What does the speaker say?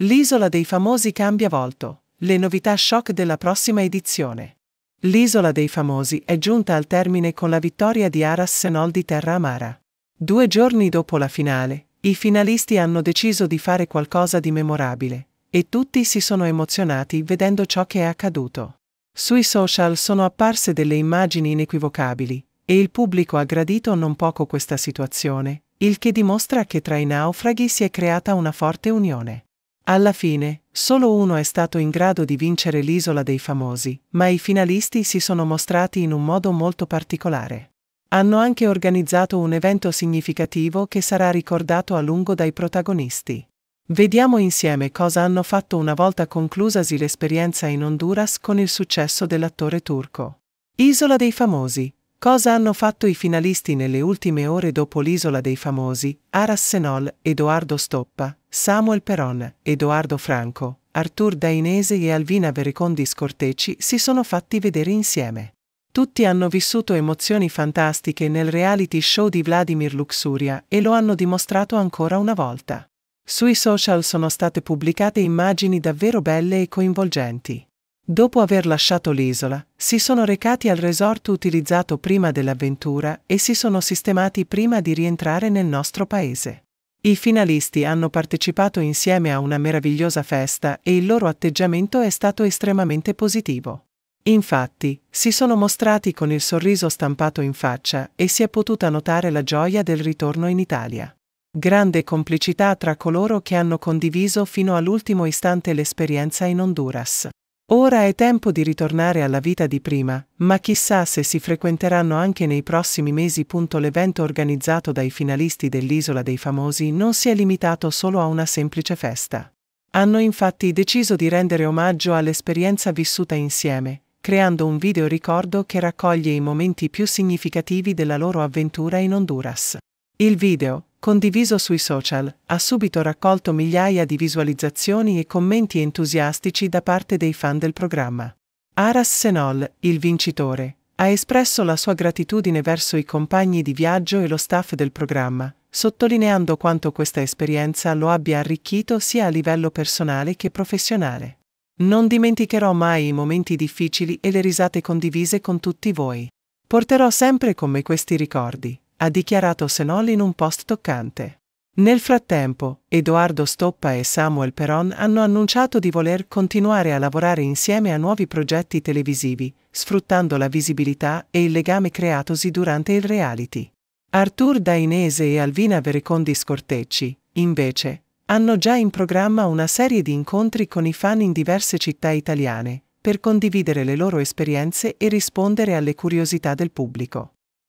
L'isola dei famosi cambia volto. Le novità shock della prossima edizione. L'isola dei famosi è giunta al termine con la vittoria di Aras Senol di Terra Amara. Due giorni dopo la finale, i finalisti hanno deciso di fare qualcosa di memorabile, e tutti si sono emozionati vedendo ciò che è accaduto. Sui social sono apparse delle immagini inequivocabili, e il pubblico ha gradito non poco questa situazione, il che dimostra che tra i naufraghi si è creata una forte unione. Alla fine, solo uno è stato in grado di vincere l'isola dei famosi, ma i finalisti si sono mostrati in un modo molto particolare. Hanno anche organizzato un evento significativo che sarà ricordato a lungo dai protagonisti. Vediamo insieme cosa hanno fatto una volta conclusasi l'esperienza in Honduras con il successo dell'attore turco. Isola dei famosi. Cosa hanno fatto i finalisti nelle ultime ore dopo l'Isola dei famosi, Aras Senol, Edoardo Stoppa, Samuel Peron, Edoardo Franco, Artur Dainese e Alvina Vericondi Scortecci si sono fatti vedere insieme. Tutti hanno vissuto emozioni fantastiche nel reality show di Vladimir Luxuria e lo hanno dimostrato ancora una volta. Sui social sono state pubblicate immagini davvero belle e coinvolgenti. Dopo aver lasciato l'isola, si sono recati al resort utilizzato prima dell'avventura e si sono sistemati prima di rientrare nel nostro paese. I finalisti hanno partecipato insieme a una meravigliosa festa e il loro atteggiamento è stato estremamente positivo. Infatti, si sono mostrati con il sorriso stampato in faccia e si è potuta notare la gioia del ritorno in Italia. Grande complicità tra coloro che hanno condiviso fino all'ultimo istante l'esperienza in Honduras. Ora è tempo di ritornare alla vita di prima, ma chissà se si frequenteranno anche nei prossimi mesi. L'evento organizzato dai finalisti dell'Isola dei Famosi non si è limitato solo a una semplice festa. Hanno infatti deciso di rendere omaggio all'esperienza vissuta insieme, creando un video ricordo che raccoglie i momenti più significativi della loro avventura in Honduras. Il video, condiviso sui social, ha subito raccolto migliaia di visualizzazioni e commenti entusiastici da parte dei fan del programma. Aras Senol, il vincitore, ha espresso la sua gratitudine verso i compagni di viaggio e lo staff del programma, sottolineando quanto questa esperienza lo abbia arricchito sia a livello personale che professionale. Non dimenticherò mai i momenti difficili e le risate condivise con tutti voi. Porterò sempre con me questi ricordi ha dichiarato Senol in un post toccante. Nel frattempo, Edoardo Stoppa e Samuel Peron hanno annunciato di voler continuare a lavorare insieme a nuovi progetti televisivi, sfruttando la visibilità e il legame creatosi durante il reality. Artur Dainese e Alvina Verecondi Scortecci, invece, hanno già in programma una serie di incontri con i fan in diverse città italiane, per condividere le loro esperienze e rispondere alle curiosità del pubblico.